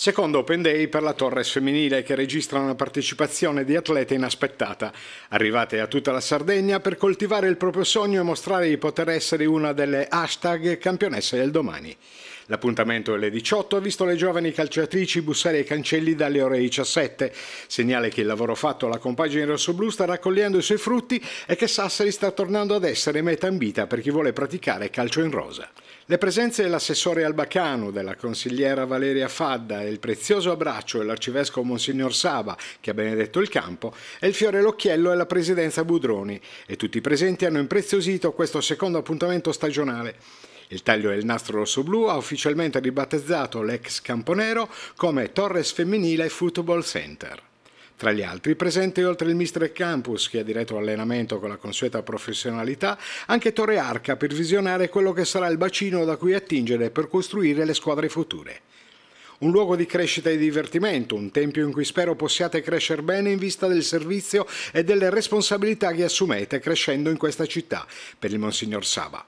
Secondo Open Day per la Torres femminile che registra una partecipazione di atlete inaspettata, arrivate a tutta la Sardegna per coltivare il proprio sogno e mostrare di poter essere una delle hashtag campionesse del domani. L'appuntamento alle 18 ha visto le giovani calciatrici bussare ai cancelli dalle ore 17, segnale che il lavoro fatto alla compagine rossoblù sta raccogliendo i suoi frutti e che Sassari sta tornando ad essere meta ambita per chi vuole praticare calcio in rosa. Le presenze dell'assessore Albacano, della consigliera Valeria Fadda e il prezioso abbraccio dell'arcivescovo Monsignor Saba, che ha benedetto il campo, e il fiore l'occhiello e la presidenza Budroni, e tutti i presenti hanno impreziosito questo secondo appuntamento stagionale. Il taglio del nastro rosso-blu ha ufficialmente ribattezzato l'ex Camponero come Torres Femminile Football Center. Tra gli altri presente oltre il Mister Campus, che ha diretto l'allenamento con la consueta professionalità, anche Torre Arca per visionare quello che sarà il bacino da cui attingere per costruire le squadre future. Un luogo di crescita e divertimento, un tempio in cui spero possiate crescere bene in vista del servizio e delle responsabilità che assumete crescendo in questa città, per il Monsignor Saba.